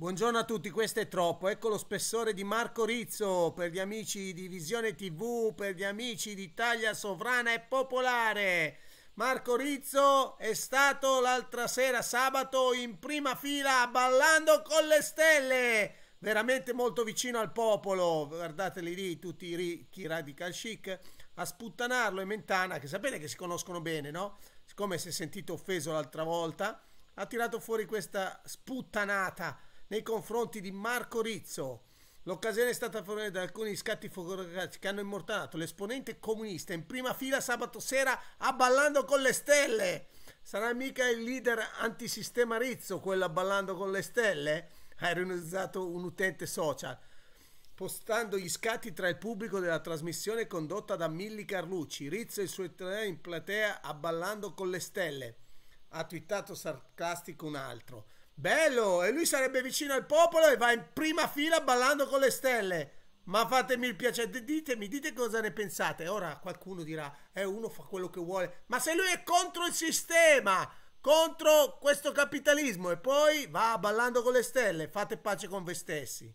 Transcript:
Buongiorno a tutti, questo è troppo. Ecco lo spessore di Marco Rizzo per gli amici di Visione TV, per gli amici d'Italia Sovrana e Popolare. Marco Rizzo è stato l'altra sera sabato in prima fila ballando con le stelle, veramente molto vicino al popolo. Guardateli lì tutti i ricchi radical chic a sputtanarlo e Mentana, che sapete che si conoscono bene, no? Siccome si è sentito offeso l'altra volta, ha tirato fuori questa sputtanata nei confronti di Marco Rizzo. L'occasione è stata fornita da alcuni scatti fotografici che hanno immortalato l'esponente comunista in prima fila sabato sera a Ballando con le Stelle. Sarà mica il leader antisistema Rizzo quello a Ballando con le Stelle? Ha ironizzato un utente social postando gli scatti tra il pubblico della trasmissione condotta da Milli Carlucci. Rizzo e il suo italiano in platea a Ballando con le Stelle. Ha twittato sarcastico un altro. Bello! E lui sarebbe vicino al popolo e va in prima fila ballando con le stelle. Ma fatemi il piacere, ditemi, dite cosa ne pensate. Ora qualcuno dirà, eh, uno fa quello che vuole. Ma se lui è contro il sistema, contro questo capitalismo e poi va ballando con le stelle, fate pace con voi stessi.